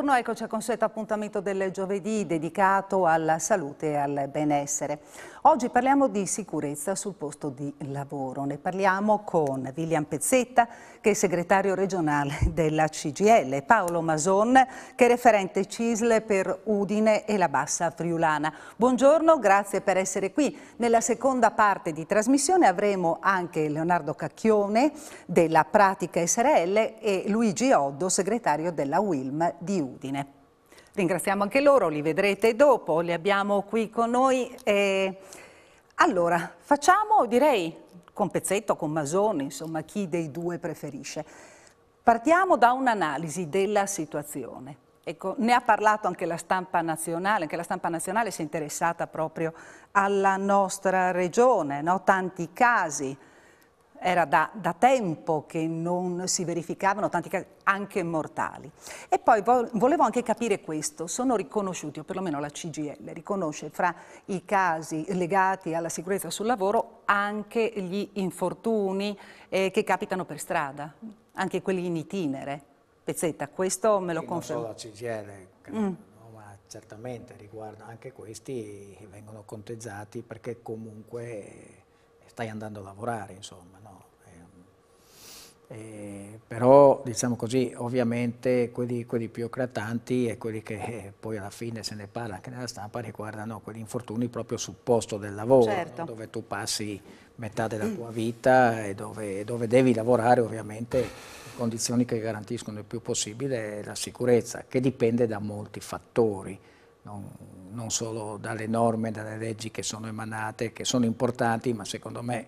buongiorno, eccoci al consueto appuntamento del giovedì dedicato alla salute e al benessere. Oggi parliamo di sicurezza sul posto di lavoro. Ne parliamo con William Pezzetta, che è segretario regionale della CGL, Paolo Mason, che è referente CISL per Udine e la Bassa Friulana. Buongiorno, grazie per essere qui. Nella seconda parte di trasmissione avremo anche Leonardo Cacchione della Pratica SRL e Luigi Oddo, segretario della WILM di Udine. Ringraziamo anche loro, li vedrete dopo, li abbiamo qui con noi. E... Allora, facciamo direi con Pezzetto, con Masoni, insomma chi dei due preferisce. Partiamo da un'analisi della situazione. Ecco, ne ha parlato anche la stampa nazionale, anche la stampa nazionale si è interessata proprio alla nostra regione, no? tanti casi, era da, da, tempo che non si verificavano tanti casi, anche mortali. E poi volevo anche capire questo, sono riconosciuti, o perlomeno la CGL riconosce fra i casi legati alla sicurezza sul lavoro anche gli infortuni eh, che capitano per strada, anche quelli in itinere. Pezzetta, questo me lo confermo. Non solo la CGL, mm. no, ma certamente riguarda anche questi, vengono conteggiati perché comunque stai andando a lavorare, insomma. No? E, ehm, e, però, diciamo così, ovviamente quelli, quelli, più eclatanti e quelli che eh, poi alla fine se ne parla anche nella stampa riguardano quegli infortuni proprio sul posto del lavoro, certo. no? dove tu passi metà della tua vita e dove, dove devi lavorare ovviamente condizioni che garantiscono il più possibile la sicurezza, che dipende da molti fattori. Non, non solo dalle norme, dalle leggi che sono emanate, che sono importanti, ma secondo me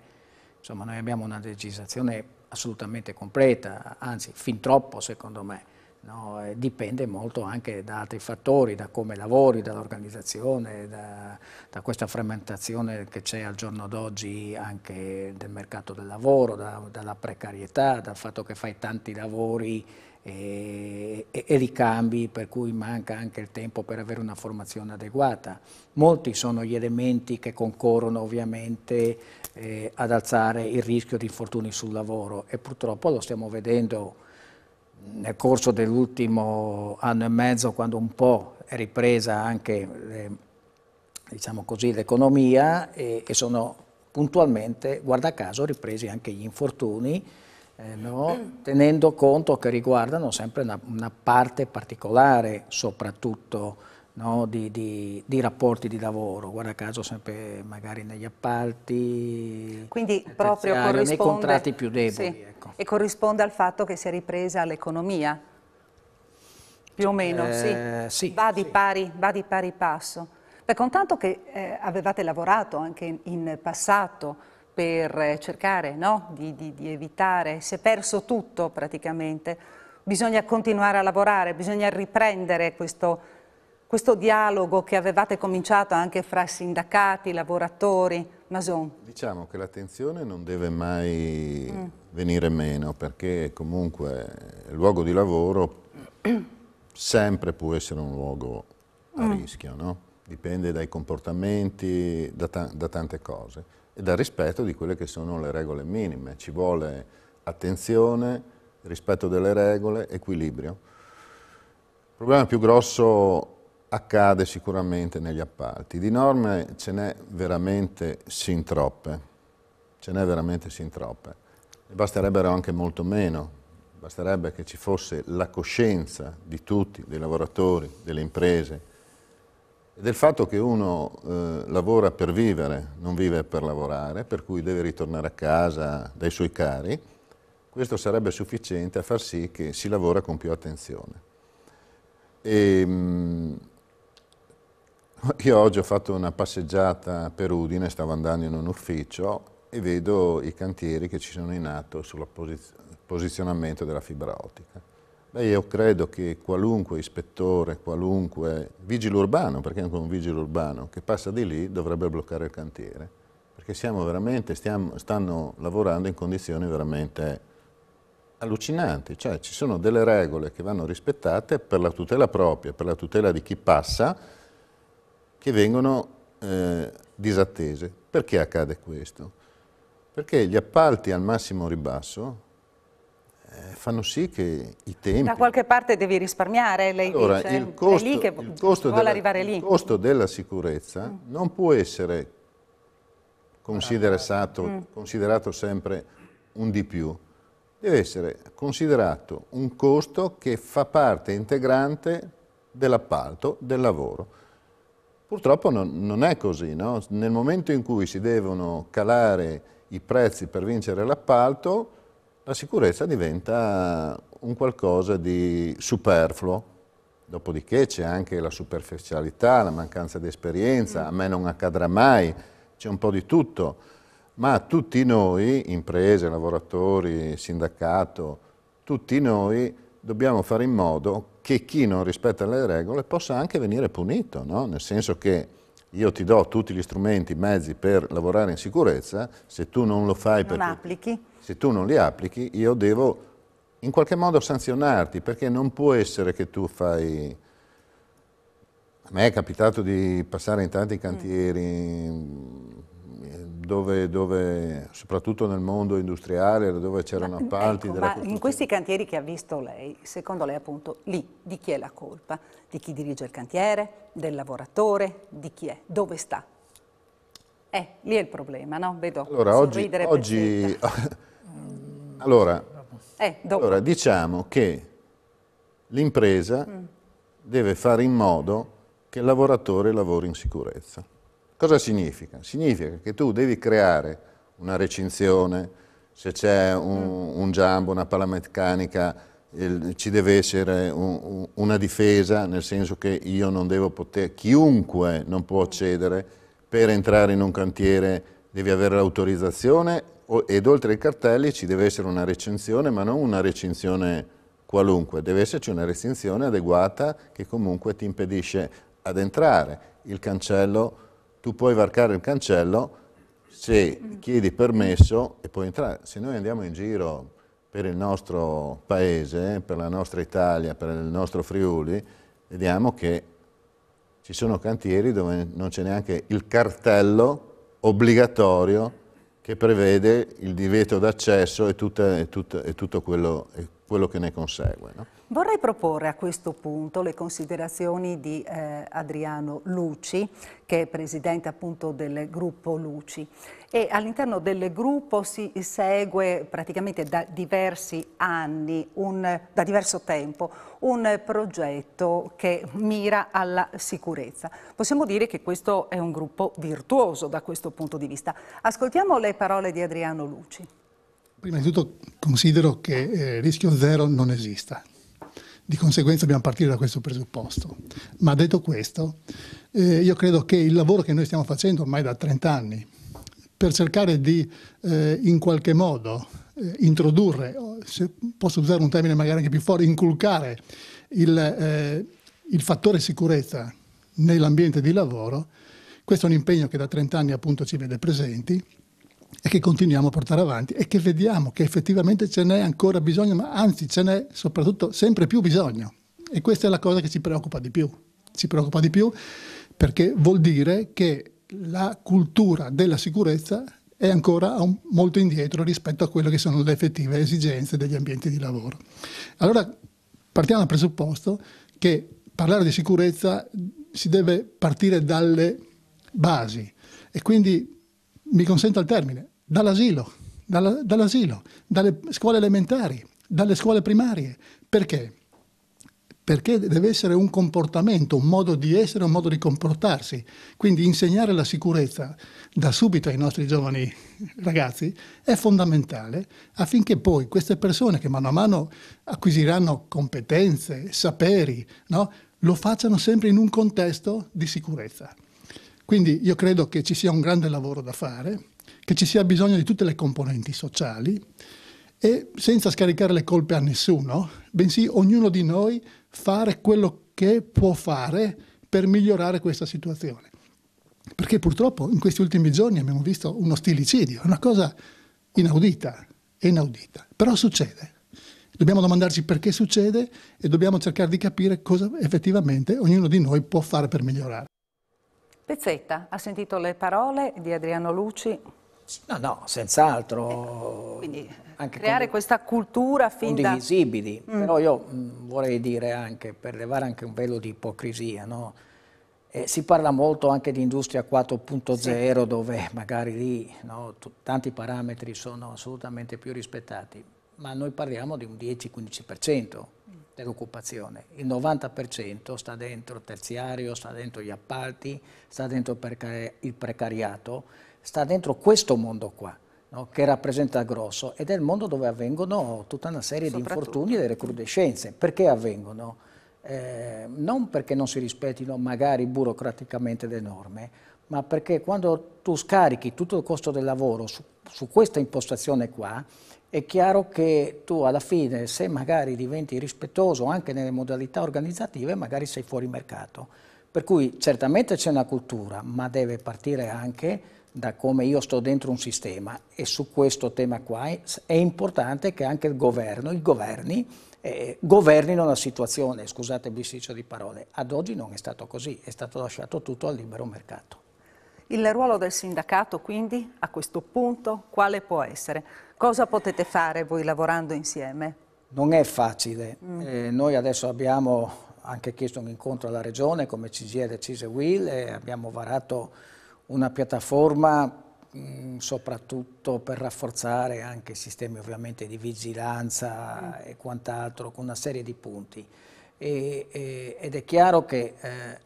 insomma, noi abbiamo una legislazione assolutamente completa, anzi fin troppo secondo me. No? dipende molto anche da altri fattori, da come lavori, dall'organizzazione, da, da, questa frammentazione che c'è al giorno d'oggi anche del mercato del lavoro, da, dalla precarietà, dal fatto che fai tanti lavori e, e, e, ricambi per cui manca anche il tempo per avere una formazione adeguata. Molti sono gli elementi che concorrono ovviamente eh, ad alzare il rischio di infortuni sul lavoro e purtroppo lo stiamo vedendo nel corso dell'ultimo anno e mezzo quando un po' è ripresa anche eh, diciamo l'economia e, e sono puntualmente, guarda caso, ripresi anche gli infortuni eh, no? tenendo conto che riguardano sempre una, una parte particolare soprattutto no? di, di, di, rapporti di lavoro, guarda caso sempre magari negli appalti, Quindi proprio nei contratti più deboli. Sì, ecco. E corrisponde al fatto che si è ripresa l'economia? Più o meno, eh, sì. sì. Va, di sì. Pari, va di pari passo. Beh, contanto che eh, avevate lavorato anche in, in passato per cercare no? di, di, di evitare, si è perso tutto praticamente, bisogna continuare a lavorare, bisogna riprendere questo questo dialogo che avevate cominciato anche fra sindacati, lavoratori, Mason? Diciamo che l'attenzione non deve mai mm. venire meno perché comunque il luogo di lavoro sempre può essere un luogo a mm. rischio, no? dipende dai comportamenti, da, ta da tante cose e dal rispetto di quelle che sono le regole minime. Ci vuole attenzione, rispetto delle regole, equilibrio. Il problema più grosso accade sicuramente negli appalti. Di norme ce n'è veramente sin troppe, ce n'è veramente sin troppe. Ne basterebbero anche molto meno, basterebbe che ci fosse la coscienza di tutti, dei lavoratori, delle imprese, del fatto che uno eh, lavora per vivere, non vive per lavorare, per cui deve ritornare a casa dai suoi cari, questo sarebbe sufficiente a far sì che si lavora con più attenzione. E, ehm, mh, io oggi ho fatto una passeggiata per Udine, stavo andando in un ufficio e vedo i cantieri che ci sono in atto sul posizionamento della fibra ottica. Beh, io credo che qualunque ispettore, qualunque vigile urbano, perché anche un vigile urbano che passa di lì dovrebbe bloccare il cantiere, perché stiamo, stanno lavorando in condizioni veramente allucinanti, cioè ci sono delle regole che vanno rispettate per la tutela propria, per la tutela di chi passa, che vengono eh, disattese. Perché accade questo? Perché gli appalti al massimo ribasso eh, fanno sì che i tempi... Da qualche parte devi risparmiare, lei allora, dice, il costo, è lì che il costo vuole della, arrivare lì. Il costo della sicurezza mm. non può essere considerato, mm. considerato sempre un di più, deve essere considerato un costo che fa parte integrante dell'appalto, del lavoro. Purtroppo non, non è così, no? nel momento in cui si devono calare i prezzi per vincere l'appalto, la sicurezza diventa un qualcosa di superfluo, dopodiché c'è anche la superficialità, la mancanza di esperienza, mm. a me non accadrà mai, c'è un po' di tutto, ma tutti noi, imprese, lavoratori, sindacato, tutti noi dobbiamo fare in modo che chi non rispetta le regole possa anche venire punito, no? nel senso che io ti do tutti gli strumenti, i mezzi per lavorare in sicurezza, se tu non lo fai non perché... applichi se tu non li applichi io devo in qualche modo sanzionarti, perché non può essere che tu fai... A me è capitato di passare in tanti cantieri dove, dove soprattutto nel mondo industriale, dove c'erano appalti ecco, Ma in questi cantieri che ha visto lei, secondo lei appunto lì di chi è la colpa? Di chi dirige il cantiere? Del lavoratore? Di chi è? Dove sta? Eh, lì è il problema, no? Vedo allora, oggi, oggi Allora, eh, allora diciamo che l'impresa mm. deve fare in modo che il lavoratore lavori in sicurezza. Cosa significa? Significa che tu devi creare una recinzione, se c'è un, mm. un, giambo, una pala meccanica, il, ci deve essere un, una difesa, nel senso che io non devo poter, chiunque non può accedere, per entrare in un cantiere devi avere l'autorizzazione ed oltre ai cartelli ci deve essere una recensione, ma non una recensione qualunque, deve esserci una recensione adeguata che comunque ti impedisce ad entrare. Il cancello, tu puoi varcare il cancello se chiedi permesso e puoi entrare. Se noi andiamo in giro per il nostro paese, per la nostra Italia, per il nostro Friuli, vediamo che ci sono cantieri dove non c'è neanche il cartello obbligatorio che prevede il divieto d'accesso e, e, e, tutto quello, e quello che ne consegue. No? Vorrei proporre a questo punto le considerazioni di eh, Adriano Luci, che è presidente appunto del gruppo Luci. all'interno del gruppo si segue praticamente da diversi anni, un, da diverso tempo, un progetto che mira alla sicurezza. Possiamo dire che questo è un gruppo virtuoso da questo punto di vista. Ascoltiamo le parole di Adriano Luci. Prima di tutto considero che eh, rischio zero non esista, di conseguenza dobbiamo partire da questo presupposto. Ma detto questo, eh, io credo che il lavoro che noi stiamo facendo ormai da 30 anni per cercare di eh, in qualche modo eh, introdurre, se posso usare un termine magari anche più forte, inculcare il, eh, il fattore sicurezza nell'ambiente di lavoro, questo è un impegno che da 30 anni appunto ci vede presenti e che continuiamo a portare avanti e che vediamo che effettivamente ce n'è ancora bisogno, ma anzi ce n'è soprattutto sempre più bisogno. E questa è la cosa che ci preoccupa di più. Ci preoccupa di più perché vuol dire che la cultura della sicurezza è ancora molto indietro rispetto a quelle che sono le effettive esigenze degli ambienti di lavoro. Allora partiamo dal presupposto che parlare di sicurezza si deve partire dalle basi e quindi mi consenta il termine, dall'asilo, dall'asilo, dalle scuole elementari, dalle scuole primarie. Perché? Perché deve essere un comportamento, un modo di essere, un modo di comportarsi. Quindi insegnare la sicurezza da subito ai nostri giovani ragazzi è fondamentale affinché poi queste persone che mano a mano acquisiranno competenze, saperi, no? lo facciano sempre in un contesto di sicurezza. Quindi io credo che ci sia un grande lavoro da fare, che ci sia bisogno di tutte le componenti sociali e senza scaricare le colpe a nessuno, bensì ognuno di noi fare quello che può fare per migliorare questa situazione. Perché purtroppo in questi ultimi giorni abbiamo visto uno stilicidio, una cosa inaudita, inaudita, però succede. Dobbiamo domandarci perché succede e dobbiamo cercare di capire cosa effettivamente ognuno di noi può fare per migliorare. Pezzetta, ha sentito le parole di Adriano Luci? No, no, senz'altro. Ecco, quindi eh, creare questa cultura fin condivisibili, da... Mm. però io mh, mm, vorrei dire anche, per levare anche un velo di ipocrisia, no? Eh, si parla molto anche di industria 4.0 sì. dove magari lì no, tanti parametri sono assolutamente più rispettati, ma noi parliamo di un 10-15% per Il 90% sta dentro il terziario, sta dentro gli appalti, sta dentro il precariato, sta dentro questo mondo qua. No, che rappresenta grosso, ed è il mondo dove avvengono tutta una serie di infortuni e di recrudescenze. Perché avvengono? Eh, non perché non si rispettino magari burocraticamente le norme, ma perché quando tu scarichi tutto il costo del lavoro su, su questa impostazione qua, è chiaro che tu alla fine, se magari diventi rispettoso anche nelle modalità organizzative, magari sei fuori mercato. Per cui certamente c'è una cultura, ma deve partire anche da come io sto dentro un sistema e su questo tema qua è importante che anche il governo, i governi, eh, governino la situazione, scusate il bisticcio di parole. Ad oggi non è stato così, è stato lasciato tutto al libero mercato. Il ruolo del sindacato quindi a questo punto quale può essere? Cosa potete fare voi lavorando insieme? Non è facile. Mm. Eh, noi adesso abbiamo anche chiesto un incontro alla Regione come CGA decise Will e abbiamo varato una piattaforma mm, soprattutto per rafforzare anche i sistemi ovviamente di vigilanza mm. e quant'altro con una serie di punti. E, e, ed è chiaro che eh,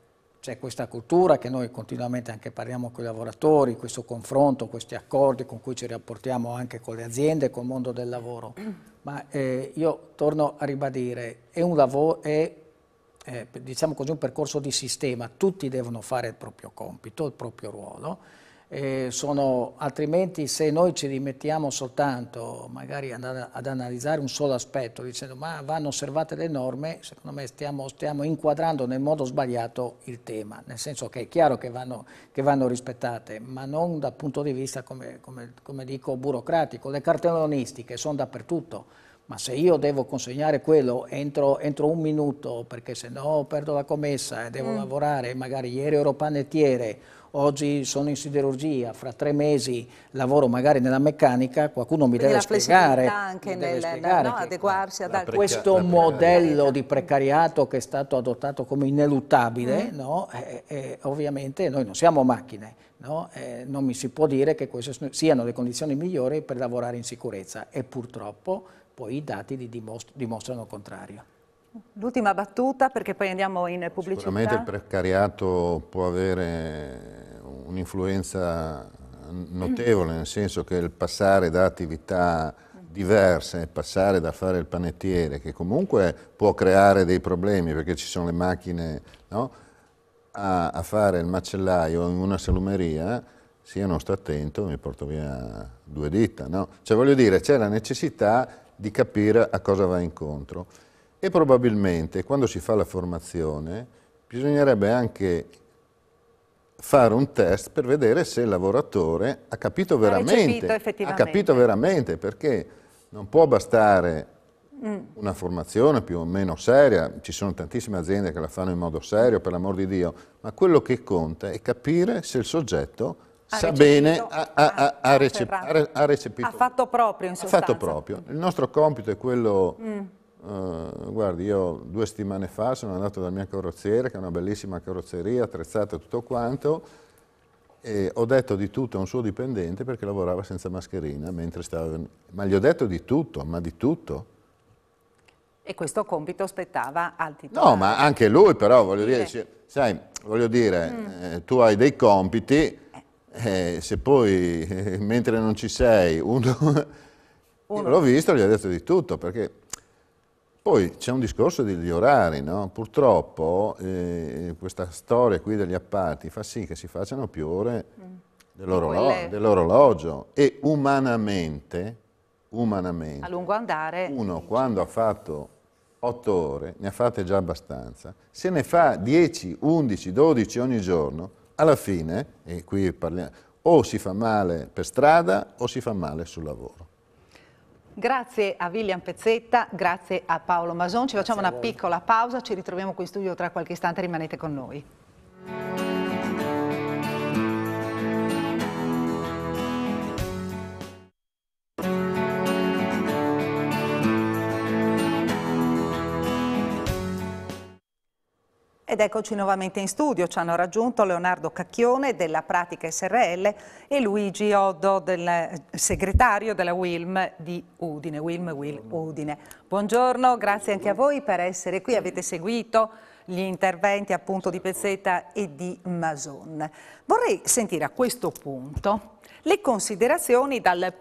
c'è questa cultura che noi continuamente anche parliamo con i lavoratori, questo confronto, questi accordi con cui ci rapportiamo anche con le aziende, col mondo del lavoro. Ma eh, io torno a ribadire, è un lavoro, è eh, diciamo così un percorso di sistema, tutti devono fare il proprio compito, il proprio ruolo eh, sono, altrimenti se noi ci rimettiamo soltanto magari ad, ad, analizzare un solo aspetto dicendo ma vanno osservate le norme, secondo me stiamo, stiamo inquadrando nel modo sbagliato il tema, nel senso che è chiaro che vanno, che vanno rispettate, ma non dal punto di vista, come, come, come dico, burocratico. Le cartellonistiche sono dappertutto, ma se io devo consegnare quello entro, entro, un minuto perché se no perdo la commessa e eh, devo mm. lavorare, magari ieri ero panettiere oggi sono in siderurgia, fra tre mesi lavoro magari nella meccanica, qualcuno mi Quindi deve spiegare, anche mi deve nel, spiegare no, adeguarsi ad altri. Questo modello di precariato che è stato adottato come ineluttabile, mm. no? eh, eh, ovviamente noi non siamo macchine, no? eh, non mi si può dire che queste siano le condizioni migliori per lavorare in sicurezza e purtroppo poi i dati dimostrano il contrario. L'ultima battuta perché poi andiamo in pubblicità. Sicuramente il precariato può avere un'influenza notevole, nel senso che il passare da attività diverse, passare da fare il panettiere, che comunque può creare dei problemi perché ci sono le macchine, no? a, a fare il macellaio in una salumeria, se io non sto attento mi porto via due dita. No? Cioè voglio dire, c'è la necessità di capire a cosa va incontro. E probabilmente quando si fa la formazione bisognerebbe anche fare un test per vedere se il lavoratore ha capito veramente, ha, ha capito veramente perché non può bastare mm. una formazione più o meno seria, ci sono tantissime aziende che la fanno in modo serio, per l'amor di Dio, ma quello che conta è capire se il soggetto ha sa recepito, bene, ha, ha, ha, recep, ha, recepito. Ha fatto proprio in sostanza. Ha fatto proprio. Il nostro compito è quello... Mm eh, guardi, io due settimane fa sono andato dal mio carrozziere, che è una bellissima carrozzeria, attrezzata tutto quanto, e ho detto di tutto a un suo dipendente perché lavorava senza mascherina mentre stava... Ma gli ho detto di tutto, ma di tutto. E questo compito spettava al titolare. No, ma anche lui però, voglio dire, sì. sai, voglio dire, mm. eh, tu hai dei compiti, eh, se poi, eh, mentre non ci sei, uno... uno. L'ho visto, gli ho detto di tutto, perché poi c'è un discorso degli orari, no? purtroppo eh, questa storia qui degli appalti fa sì che si facciano più ore mm. dell'orologio dell e umanamente, umanamente, a lungo andare, uno quando ha fatto 8 ore, ne ha fatte già abbastanza, se ne fa 10, 11, 12 ogni giorno, alla fine, e qui parliamo, o si fa male per strada o si fa male sul lavoro. Grazie a William Pezzetta, grazie a Paolo Mason. Ci facciamo una piccola pausa, ci ritroviamo qui in studio tra qualche istante, rimanete con noi. Ed eccoci nuovamente in studio, ci hanno raggiunto Leonardo Cacchione della Pratica SRL e Luigi Oddo, del eh, segretario della WILM di Udine, WILM WIL Udine. Buongiorno, grazie anche a voi per essere qui, avete seguito gli interventi appunto di Pezzetta e di Mason. Vorrei sentire a questo punto le considerazioni dal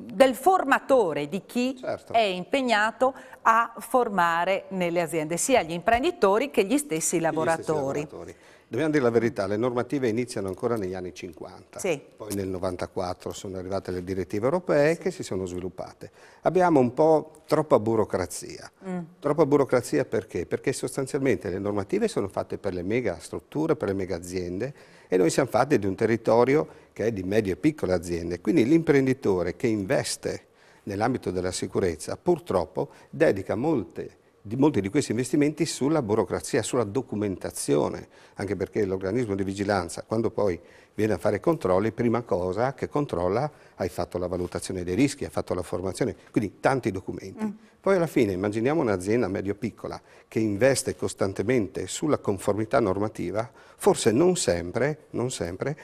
del formatore di chi certo. è impegnato a formare nelle aziende, sia gli imprenditori che gli stessi lavoratori. stessi lavoratori. Dobbiamo dire la verità, le normative iniziano ancora negli anni 50, sì. poi nel 94 sono arrivate le direttive europee sì. che si sono sviluppate. Abbiamo un po' troppa burocrazia. Mm. Troppa burocrazia perché? Perché sostanzialmente le normative sono fatte per le mega strutture, per le mega aziende e noi siamo fatti di un territorio che è di medie e piccole aziende. Quindi l'imprenditore che investe nell'ambito della sicurezza purtroppo dedica molte, di molti di questi investimenti sulla burocrazia, sulla documentazione, anche perché l'organismo di vigilanza quando poi viene a fare controlli, prima cosa che controlla hai fatto la valutazione dei rischi, hai fatto la formazione, quindi tanti documenti. Mm. Poi alla fine immaginiamo un'azienda medio-piccola che investe costantemente sulla conformità normativa, forse non sempre, non sempre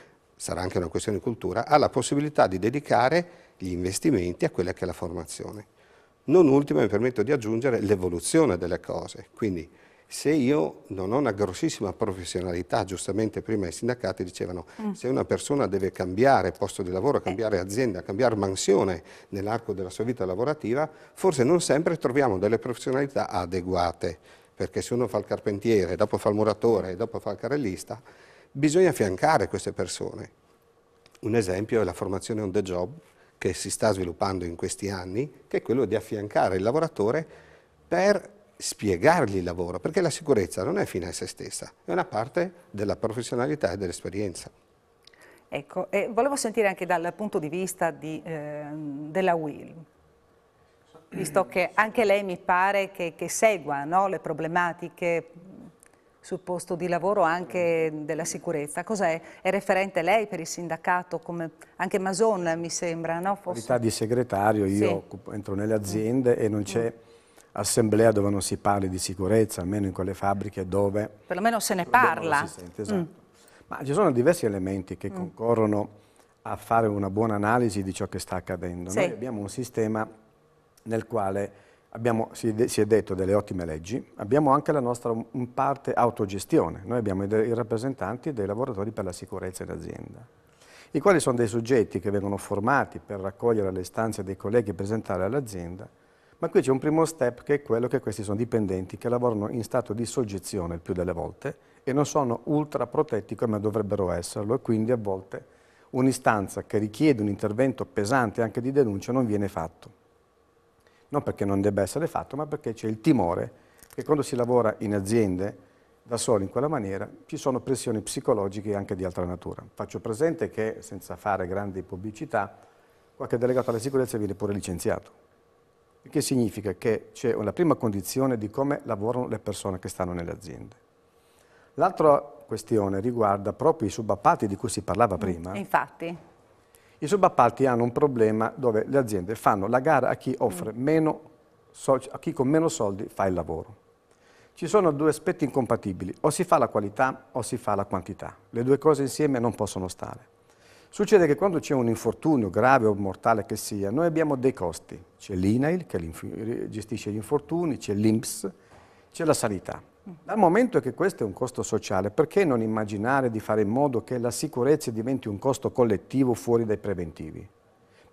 sarà anche una questione di cultura, ha la possibilità di dedicare gli investimenti a quella che è la formazione. Non ultimo, mi permetto di aggiungere, l'evoluzione delle cose. Quindi se io non ho una grossissima professionalità, giustamente prima i sindacati dicevano mm. se una persona deve cambiare posto di lavoro, cambiare azienda, cambiare mansione nell'arco della sua vita lavorativa, forse non sempre troviamo delle professionalità adeguate, perché se uno fa il carpentiere, dopo fa il muratore, dopo fa il carrellista, bisogna affiancare queste persone. Un esempio è la formazione on the job che si sta sviluppando in questi anni, che è quello di affiancare il lavoratore per spiegargli il lavoro, perché la sicurezza non è fine a se stessa, è una parte della professionalità e dell'esperienza. Ecco, e volevo sentire anche dal punto di vista di, eh, della Will, visto che anche lei mi pare che, che segua no, le problematiche sul posto di lavoro anche della sicurezza. Cos'è? È referente lei per il sindacato, come anche Mason mi sembra, no? Forse... In qualità di segretario io sì. entro nelle aziende e non c'è assemblea dove non si parli di sicurezza, almeno in quelle fabbriche dove... Perlomeno se ne parla. Si Sente, esatto. mm. Ma ci sono diversi elementi che mm. concorrono a fare una buona analisi di ciò che sta accadendo. Sì. Noi abbiamo un sistema nel quale abbiamo, si, è si è detto, delle ottime leggi, abbiamo anche la nostra in parte autogestione, noi abbiamo i rappresentanti dei lavoratori per la sicurezza in azienda, i quali sono dei soggetti che vengono formati per raccogliere le istanze dei colleghi e presentare all'azienda, ma qui c'è un primo step che è quello che questi sono dipendenti che lavorano in stato di soggezione il più delle volte e non sono ultra protetti come dovrebbero esserlo e quindi a volte un'istanza che richiede un intervento pesante anche di denuncia non viene fatto non perché non debba essere fatto, ma perché c'è il timore che quando si lavora in aziende da soli in quella maniera ci sono pressioni psicologiche anche di altra natura. Faccio presente che, senza fare grandi pubblicità, qualche delegato alla sicurezza viene pure licenziato. Il che significa che c'è una prima condizione di come lavorano le persone che stanno nelle aziende. L'altra questione riguarda proprio i subappalti di cui si parlava mm, prima. Infatti. I subappalti hanno un problema dove le aziende fanno la gara a chi, mm. meno, a chi con meno soldi fa il lavoro. Ci sono due aspetti incompatibili, o si fa la qualità o si fa la quantità. Le due cose insieme non possono stare. Succede che quando c'è un infortunio, grave o mortale che sia, noi abbiamo dei costi. C'è l'INAIL che gestisce gli infortuni, c'è l'INPS, c'è la sanità. Mm. Dal momento che questo è un costo sociale, perché non immaginare di fare in modo che la sicurezza diventi un costo collettivo fuori dai preventivi?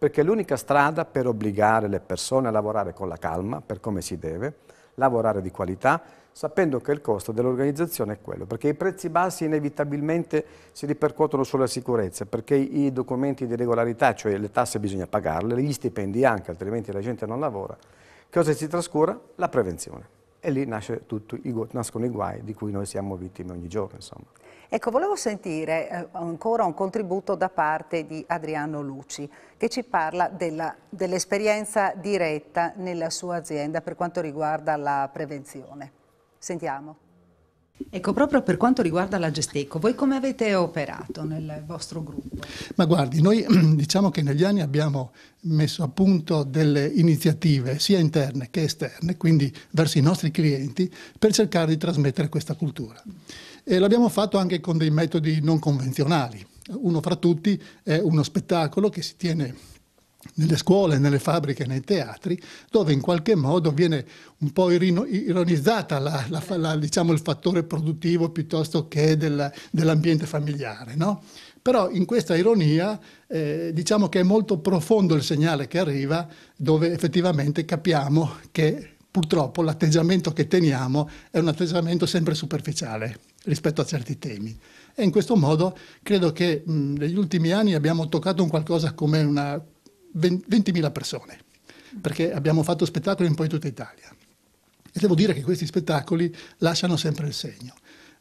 Perché l'unica strada per obbligare le persone a lavorare con la calma, per come si deve, lavorare di qualità, sapendo che il costo dell'organizzazione è quello, perché i prezzi bassi inevitabilmente si ripercuotono sulla sicurezza, perché i documenti di regolarità, cioè le tasse bisogna pagarle, gli stipendi anche, altrimenti la gente non lavora. Cosa si trascura? La prevenzione e lì tutto, nascono i guai di cui noi siamo vittime ogni giorno. Insomma. Ecco, volevo sentire eh, ancora un contributo da parte di Adriano Luci che ci parla dell'esperienza dell diretta nella sua azienda per quanto riguarda la prevenzione. Sentiamo. Ecco, proprio per quanto riguarda la Gesteco, voi come avete operato nel vostro gruppo? Ma guardi, noi diciamo che negli anni abbiamo messo a punto delle iniziative sia interne che esterne, quindi verso i nostri clienti, per cercare di trasmettere questa cultura. E l'abbiamo fatto anche con dei metodi non convenzionali. Uno fra tutti è uno spettacolo che si tiene nelle scuole, nelle fabbriche, nei teatri, dove in qualche modo viene un po' ironizzata la, la, la, diciamo, il fattore produttivo piuttosto che del, dell'ambiente familiare. No? Però in questa ironia eh, diciamo che è molto profondo il segnale che arriva, dove effettivamente capiamo che purtroppo l'atteggiamento che teniamo è un atteggiamento sempre superficiale rispetto a certi temi. E in questo modo credo che mh, negli ultimi anni abbiamo toccato un qualcosa come una 20.000 persone, perché abbiamo fatto spettacoli in poi tutta Italia. E devo dire che questi spettacoli lasciano sempre il segno.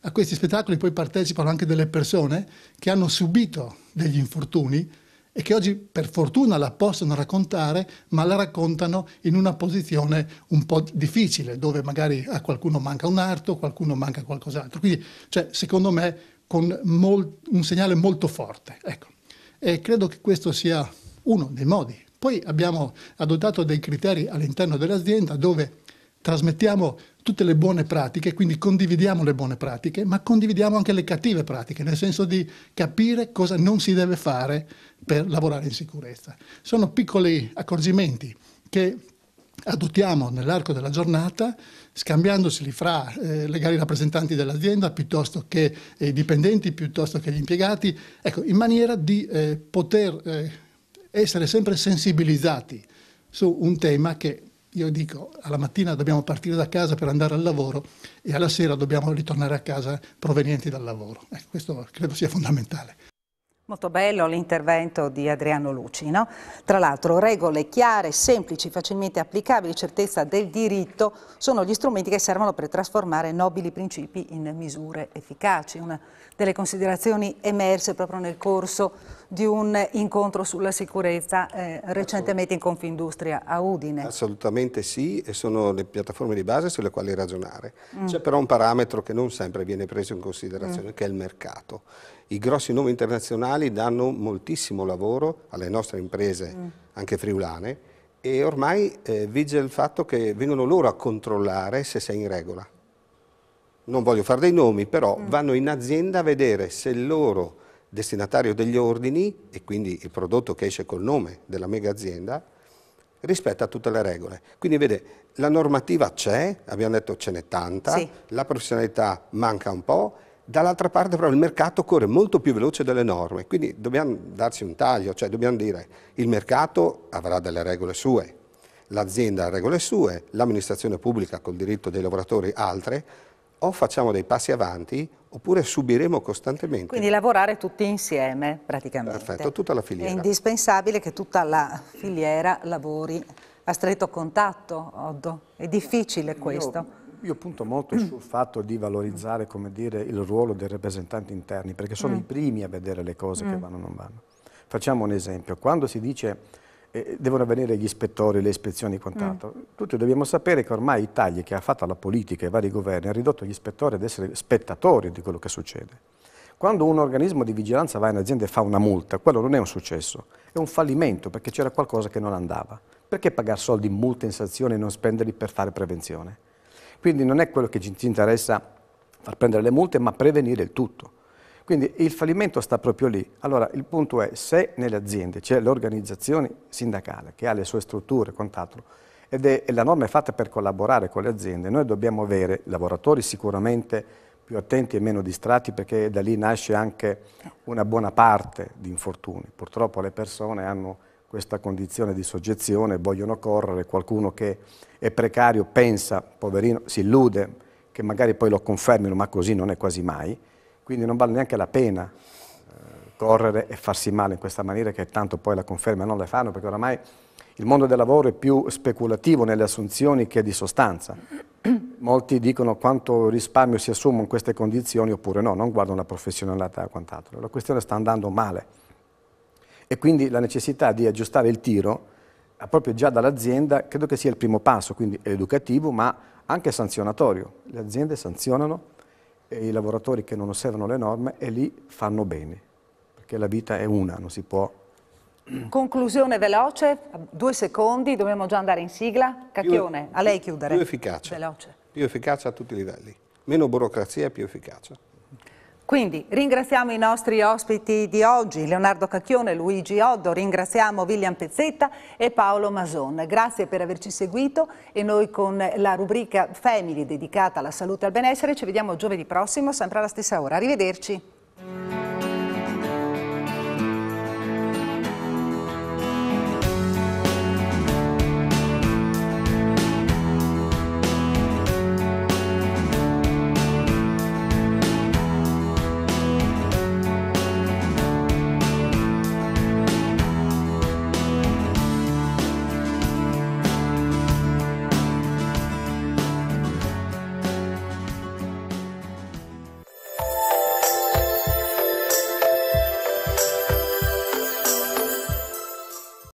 A questi spettacoli poi partecipano anche delle persone che hanno subito degli infortuni e che oggi per fortuna la possono raccontare, ma la raccontano in una posizione un po' difficile, dove magari a qualcuno manca un arto, a qualcuno manca qualcos'altro. Quindi, cioè, secondo me, con un segnale molto forte. Ecco. E credo che questo sia uno dei modi. Poi abbiamo adottato dei criteri all'interno dell'azienda dove trasmettiamo tutte le buone pratiche, quindi condividiamo le buone pratiche, ma condividiamo anche le cattive pratiche, nel senso di capire cosa non si deve fare per lavorare in sicurezza. Sono piccoli accorgimenti che adottiamo nell'arco della giornata, scambiandoseli fra eh, legali rappresentanti dell'azienda piuttosto che eh, i dipendenti, piuttosto che gli impiegati, ecco, in maniera di eh, poter eh, essere sempre sensibilizzati su un tema che io dico alla mattina dobbiamo partire da casa per andare al lavoro e alla sera dobbiamo ritornare a casa provenienti dal lavoro. Eh, questo credo sia fondamentale. Molto bello l'intervento di Adriano Luci, no? Tra l'altro regole chiare, semplici, facilmente applicabili, certezza del diritto sono gli strumenti che servono per trasformare nobili principi in misure efficaci. Una delle considerazioni emerse proprio nel corso di un incontro sulla sicurezza eh, recentemente in Confindustria a Udine. Assolutamente sì, e sono le piattaforme di base sulle quali ragionare. Mm. C'è però un parametro che non sempre viene preso in considerazione, mm. che è il mercato i grossi nomi internazionali danno moltissimo lavoro alle nostre imprese, mm. anche friulane, e ormai eh, vige il fatto che vengono loro a controllare se sei in regola. Non voglio fare dei nomi, però mm. vanno in azienda a vedere se il loro destinatario degli ordini, e quindi il prodotto che esce col nome della mega azienda, rispetta tutte le regole. Quindi vede, la normativa c'è, abbiamo detto ce n'è tanta, sì. la professionalità manca un po' Dall'altra parte però il mercato corre molto più veloce delle norme, quindi dobbiamo darci un taglio, cioè dobbiamo dire il mercato avrà delle regole sue, l'azienda ha regole sue, l'amministrazione pubblica col diritto dei lavoratori altre, o facciamo dei passi avanti oppure subiremo costantemente. Quindi lavorare tutti insieme praticamente. Perfetto, tutta la filiera. È indispensabile che tutta la filiera lavori a stretto contatto, Oddo. È difficile questo. Io io punto molto mm. sul fatto di valorizzare dire, il ruolo dei rappresentanti interni, perché sono mm. i primi a vedere le cose mm. che vanno o non vanno. Facciamo un esempio, quando si dice eh, devono venire gli ispettori, le ispezioni e mm. quant'altro, mm. tutti dobbiamo sapere che ormai i tagli che ha fatto la politica e i vari governi ha ridotto gli ispettori ad essere spettatori di quello che succede. Quando un organismo di vigilanza va in azienda e fa una multa, quello non è un successo, è un fallimento perché c'era qualcosa che non andava. Perché pagare soldi in multe, in sanzione e non spenderli per fare prevenzione? Quindi non è quello che ci interessa far prendere le multe, ma prevenire il tutto. Quindi il fallimento sta proprio lì. Allora il punto è se nelle aziende c'è l'organizzazione sindacale che ha le sue strutture e quant'altro, ed è, la norma è fatta per collaborare con le aziende, noi dobbiamo avere lavoratori sicuramente più attenti e meno distratti perché da lì nasce anche una buona parte di infortuni. Purtroppo le persone hanno questa condizione di soggezione, vogliono correre, qualcuno che è precario pensa, poverino, si illude, che magari poi lo confermino, ma così non è quasi mai, quindi non vale neanche la pena eh, correre e farsi male in questa maniera che tanto poi la conferma non la fanno, perché oramai il mondo del lavoro è più speculativo nelle assunzioni che di sostanza. Molti dicono quanto risparmio si assumono in queste condizioni oppure no, non guardano la professionalità e quant'altro. La questione sta andando male e quindi la necessità di aggiustare il tiro eh, proprio già dall'azienda credo che sia il primo passo, quindi è educativo ma anche sanzionatorio. Le aziende sanzionano i lavoratori che non osservano le norme e lì fanno bene, perché la vita è una, non si può... Conclusione veloce, due secondi, dobbiamo già andare in sigla. Cacchione, più, a lei chiudere. Più efficacia. Veloce. Più efficacia a tutti i livelli. Meno burocrazia e più efficacia. Quindi ringraziamo i nostri ospiti di oggi, Leonardo Cacchione, Luigi Oddo, ringraziamo William Pezzetta e Paolo Mason. Grazie per averci seguito e noi con la rubrica Family dedicata alla salute e al benessere ci vediamo giovedì prossimo sempre alla stessa ora. Arrivederci.